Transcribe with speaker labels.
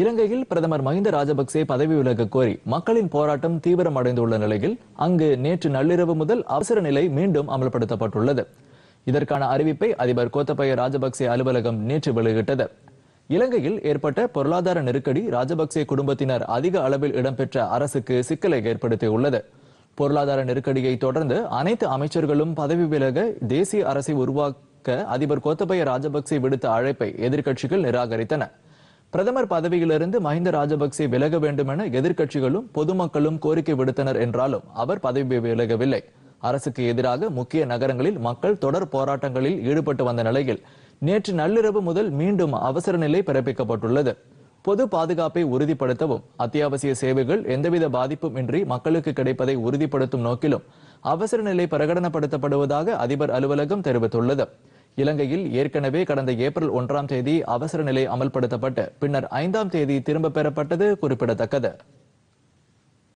Speaker 1: இலங்கையில் பிரதமர் மஹிந்த ராஜபக்சே பதவி விலக கோரி மக்களின் போராட்டம் அடைந்துள்ள நிலையில் அங்கு நேற்று நள்ளிரவு முதல் அவசர நிலை மீண்டும் அமல்படுத்தப்பட்டுள்ளது இதற்கான அறிவிப்பை அதிபர் கோத்தபய ராஜபக்சே அலுவலகம் நேற்று வெளியிட்டது இலங்கையில் ஏற்பட்ட பொருளாதார நெருக்கடி ராஜபக்சே குடும்பத்தினர் அதிக அளவில் இடம்பெற்ற அரசுக்கு சிக்கலை ஏற்படுத்தியுள்ளது பொருளாதார நெருக்கடியை தொடர்ந்து அனைத்து அமைச்சர்களும் பதவி விலக தேசிய அரசை உருவாக்க அதிபர் கோத்தபய ராஜபக்சே விடுத்த அழைப்பை எதிர்க்கட்சிகள் நிராகரித்தன பிரதமர் பதவியிலிருந்து மஹிந்த ராஜபக்சே விலக வேண்டும் என எதிர்க்கட்சிகளும் பொதுமக்களும் கோரிக்கை விடுத்தனர் என்றாலும் அவர் பதவி விலகவில்லை அரசுக்கு எதிராக முக்கிய நகரங்களில் மக்கள் தொடர் போராட்டங்களில் ஈடுபட்டு வந்த நிலையில் நேற்று நள்ளிரவு முதல் மீண்டும் அவசர நிலை பிறப்பிக்கப்பட்டுள்ளது பொது பாதுகாப்பை உறுதிப்படுத்தவும் அத்தியாவசிய சேவைகள் எந்தவித பாதிப்பும் இன்றி மக்களுக்கு கிடைப்பதை உறுதிப்படுத்தும் நோக்கிலும் அவசர நிலை பிரகடனப்படுத்தப்படுவதாக அதிபர் அலுவலகம் தெரிவித்துள்ளது இலங்கையில் ஏற்கனவே கடந்த ஏப்ரல் ஒன்றாம் தேதி அவசர நிலை அமல்படுத்தப்பட்டு பின்னர் ஐந்தாம் தேதி திரும்ப பெறப்பட்டது குறிப்பிடத்தக்கது